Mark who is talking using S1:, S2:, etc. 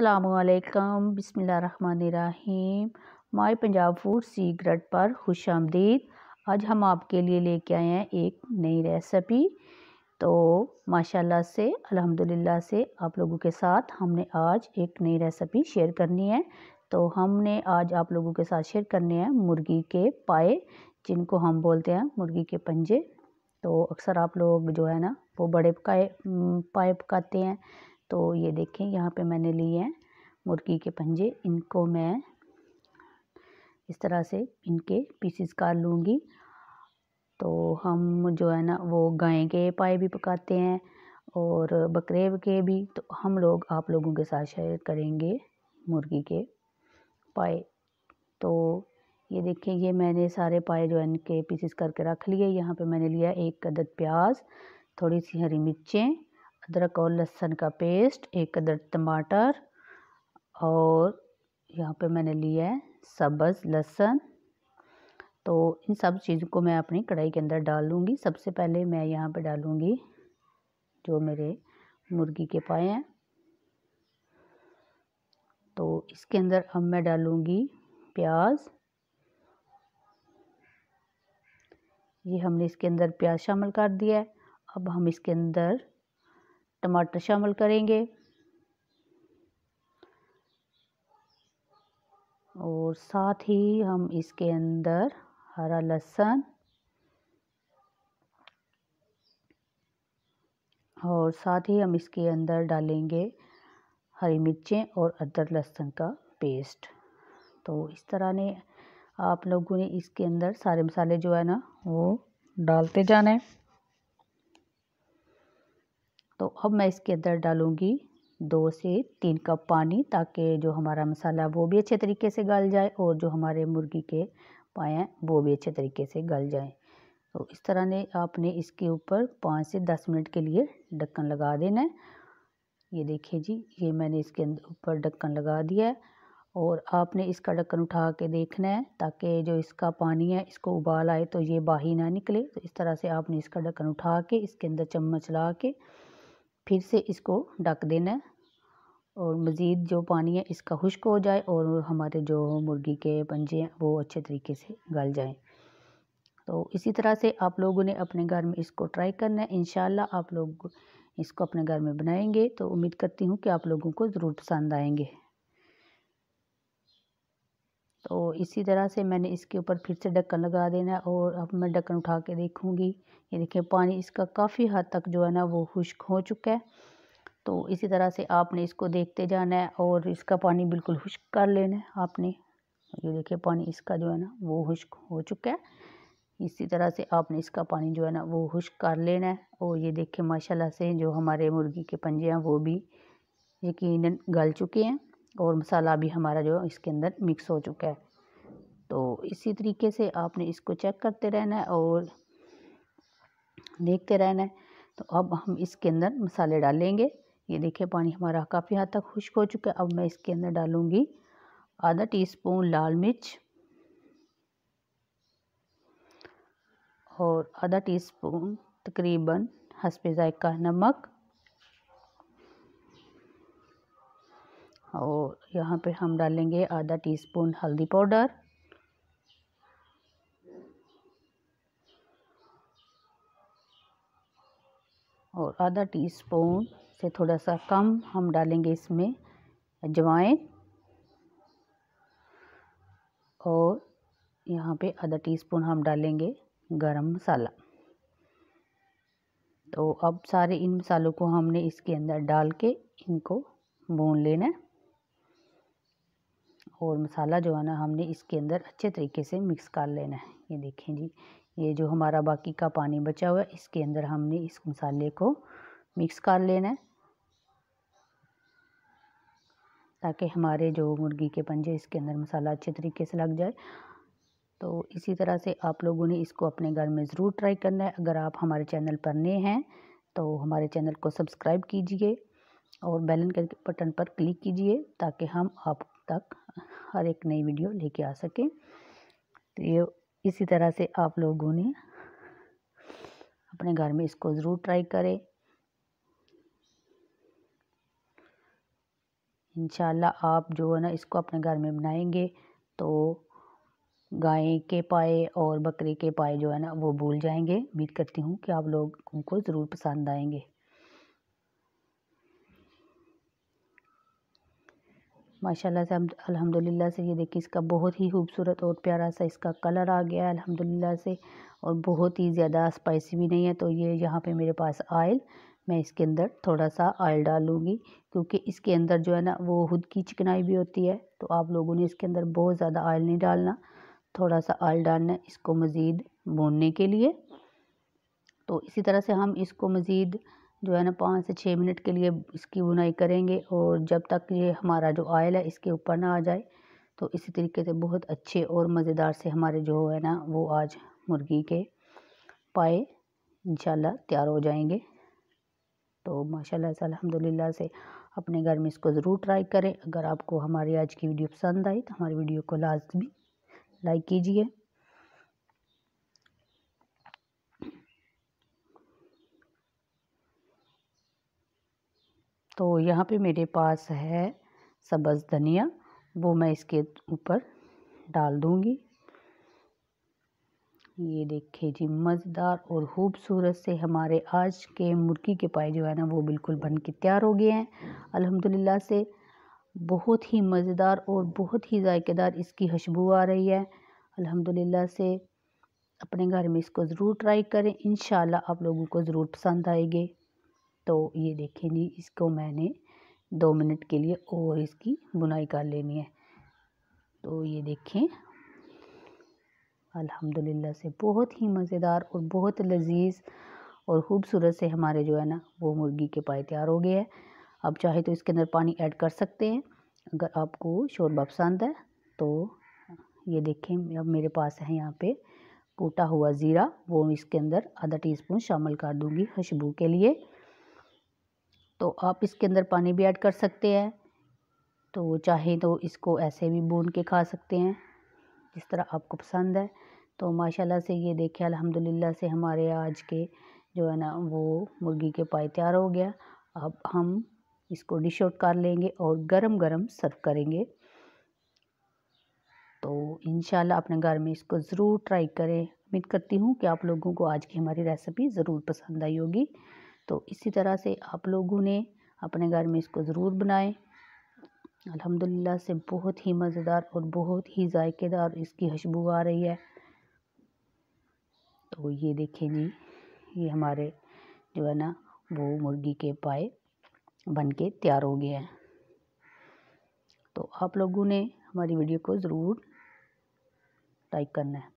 S1: अल्लाम बसमीम माई Punjab food secret पर खुश आमदीद आज हम आपके लिए लेके आए हैं एक नई रेसिपी तो माशाल्लाह से अल्हम्दुलिल्लाह से आप लोगों के साथ हमने आज एक नई रेसिपी शेयर करनी है तो हमने आज आप लोगों के साथ शेयर करने हैं मुर्गी के पाए जिनको हम बोलते हैं मुर्गी के पंजे तो अक्सर आप लोग जो है ना वो बड़े पकाए पाए पकाते हैं तो ये देखें यहाँ पे मैंने लिए हैं मुर्गी के पंजे इनको मैं इस तरह से इनके पीसीस काट लूँगी तो हम जो है ना वो गाय के पाए भी पकाते हैं और बकरे के भी तो हम लोग आप लोगों के साथ शेयर करेंगे मुर्गी के पाए तो ये देखें ये मैंने सारे पाए जो है इनके पीसीस करके रख लिए यहाँ पे मैंने लिया एक अदद प्याज थोड़ी सी हरी मिर्चें अदरक और लहसुन का पेस्ट एक अदर टमाटर और यहाँ पे मैंने लिया है सब्ज़ लहसुन तो इन सब चीज़ों को मैं अपनी कढ़ाई के अंदर डाल लूँगी सबसे पहले मैं यहाँ पे डालूँगी जो मेरे मुर्गी के पाए हैं तो इसके अंदर अब मैं डालूँगी प्याज ये हमने इसके अंदर प्याज शामिल कर दिया है अब हम इसके अंदर टमाटर शामिल करेंगे और साथ ही हम इसके अंदर हरा लहसन और साथ ही हम इसके अंदर डालेंगे हरी मिर्चें और अदरक लहसुन का पेस्ट तो इस तरह ने आप लोगों ने इसके अंदर सारे मसाले जो है ना वो डालते जाना है तो अब मैं इसके अंदर डालूँगी दो से तीन कप पानी ताकि जो हमारा मसाला वो भी अच्छे तरीके से गल जाए और जो हमारे मुर्गी के पाए हैं वो भी अच्छे तरीके से गल जाए तो इस तरह ने आपने इसके ऊपर पाँच से दस मिनट के लिए ढक्कन लगा देना है ये देखिए जी ये मैंने इसके ऊपर ढक्कन लगा दिया है और आपने इसका ढक्कन उठा के देखना है ताकि जो इसका पानी है इसको उबाल आए तो ये बाही ना निकले तो इस तरह से आपने इसका ढक्कन उठा के इसके अंदर चम्मच ला के फिर से इसको ढक देना और मज़ीद जो पानी है इसका खुश्क हो जाए और हमारे जो मुर्गी के पंजे हैं वो अच्छे तरीके से गल जाएं तो इसी तरह से आप लोगों ने अपने घर में इसको ट्राई करना है इन आप लोग इसको अपने घर में बनाएंगे तो उम्मीद करती हूँ कि आप लोगों को ज़रूर पसंद आएंगे तो इसी तरह से मैंने इसके ऊपर फिर से ढक्कन लगा देना है और अब मैं ढक्कन उठा के देखूँगी ये देखिए पानी इसका काफ़ी हद तक जो है ना वो खुश्क हो चुका है तो इसी तरह से आपने इसको देखते जाना है और इसका पानी बिल्कुल खुश्क कर लेना है आपने ये देखिए पानी इसका जो है ना वो खुश्क हो चुका है इसी तरह से आपने इसका पानी जो है ना वो खुश्क कर लेना है और ये देखिए माशाल्लाह से जो हमारे मुर्गी के पंजे हैं वो भी यकीनन गल चुके हैं और मसाला भी हमारा जो इसके अंदर मिक्स हो चुका है तो इसी तरीके से आपने इसको चेक करते रहना है और देखते रहना है तो अब हम इसके अंदर मसाले डालेंगे ये देखिए पानी हमारा काफ़ी हद तक खुश्क हो चुका है अब मैं इसके अंदर डालूँगी आधा स्पून लाल मिर्च और आधा टीस्पून तकरीबन हंसपे जायका नमक और यहाँ पे हम डालेंगे आधा टीस्पून हल्दी पाउडर और आधा टीस्पून से थोड़ा सा कम हम डालेंगे इसमें अजवाइन और यहाँ पे आधा टीस्पून हम डालेंगे गरम मसाला तो अब सारे इन मसालों को हमने इसके अंदर डाल के इनको भून लेना है और मसाला जो है ना हमने इसके अंदर अच्छे तरीके से मिक्स कर लेना है ये देखें जी ये जो हमारा बाकी का पानी बचा हुआ है इसके अंदर हमने इस मसाले को मिक्स कर लेना है ताकि हमारे जो मुर्गी के पंजे इसके अंदर मसाला अच्छे तरीके से लग जाए तो इसी तरह से आप लोगों ने इसको अपने घर में ज़रूर ट्राई करना है अगर आप हमारे चैनल पर नए हैं तो हमारे चैनल को सब्सक्राइब कीजिए और बेलन के बटन पर क्लिक कीजिए ताकि हम आप तक हर एक नई वीडियो लेके आ सकें तो ये इसी तरह से आप लोगों ने अपने घर में इसको ज़रूर ट्राई करें इंशाल्लाह आप जो है ना इसको अपने घर में बनाएंगे तो गाय के पाए और बकरी के पाए जो है ना वो भूल जाएंगे उम्मीद करती हूँ कि आप लोगों को ज़रूर पसंद आएंगे माशाल्लाह से हम अल्हम्दुलिल्लाह से ये देखिए इसका बहुत ही खूबसूरत और प्यारा सा इसका कलर आ गया है अल्हम्दुलिल्लाह से और बहुत ही ज़्यादा स्पाइसी भी नहीं है तो ये यहाँ पे मेरे पास आयल मैं इसके अंदर थोड़ा सा ऑयल डालूँगी क्योंकि इसके अंदर जो है ना वो खुद की चिकनाई भी होती है तो आप लोगों ने इसके अंदर बहुत ज़्यादा ऑयल नहीं डालना थोड़ा सा ऑयल डालना इसको मज़ीद भूनने के लिए तो इसी तरह से हम इसको मज़ीद जो है ना पाँच से छः मिनट के लिए इसकी बुनाई करेंगे और जब तक ये हमारा जो आयल है इसके ऊपर ना आ जाए तो इसी तरीके से बहुत अच्छे और मज़ेदार से हमारे जो है ना वो आज मुर्गी के पाए इंशाल्लाह तैयार हो जाएंगे तो माशाल्लाह से अलहमदिल्ला से अपने घर में इसको ज़रूर ट्राई करें अगर आपको हमारी आज की वीडियो पसंद आई तो हमारी वीडियो को लाजमी लाइक कीजिए तो यहाँ पे मेरे पास है सब्ज़ धनिया वो मैं इसके ऊपर डाल दूँगी ये देखिए जी मज़ेदार और ख़ूबसूरत से हमारे आज के मुर्गी के पाए जो है ना वो बिल्कुल बन के तैयार हो गए हैं अल्हम्दुलिल्लाह से बहुत ही मज़ेदार और बहुत ही जायकेदार इसकी खुशबू आ रही है अल्हम्दुलिल्लाह से अपने घर में इसको ज़रूर ट्राई करें इन आप लोगों को ज़रूर पसंद आएगी तो ये देखें जी इसको मैंने दो मिनट के लिए और इसकी बुनाई कर लेनी है तो ये देखें अल्हम्दुलिल्लाह से बहुत ही मज़ेदार और बहुत लजीज और ख़ूबसूरत से हमारे जो है ना वो मुर्गी के पाए तैयार हो गए हैं आप चाहे तो इसके अंदर पानी ऐड कर सकते हैं अगर आपको शोरबा पसंद है तो ये देखें अब मेरे पास है यहाँ पे कूटा हुआ ज़ीरा वो इसके अंदर आधा टीस्पून शामिल कर दूँगी खुशबू के लिए तो आप इसके अंदर पानी भी ऐड कर सकते हैं तो चाहे तो इसको ऐसे भी भून के खा सकते हैं जिस तरह आपको पसंद है तो माशाल्लाह से ये देखिए अल्हम्दुलिल्लाह से हमारे आज के जो है ना वो मुर्गी के पाए तैयार हो गया अब हम इसको डिश आउट कर लेंगे और गरम गरम सर्व करेंगे तो इन अपने घर में इसको ज़रूर ट्राई करें उम्मीद करती हूँ कि आप लोगों को आज की हमारी रेसिपी ज़रूर पसंद आई होगी तो इसी तरह से आप लोगों ने अपने घर में इसको ज़रूर बनाएं अल्हम्दुलिल्लाह से बहुत ही मज़ेदार और बहुत ही जायकेदार इसकी खुशबू आ रही है तो ये देखें जी ये हमारे जो है ना वो मुर्गी के पाए बन के तैयार हो गए हैं तो आप लोगों ने हमारी वीडियो को ज़रूर लाइक करना है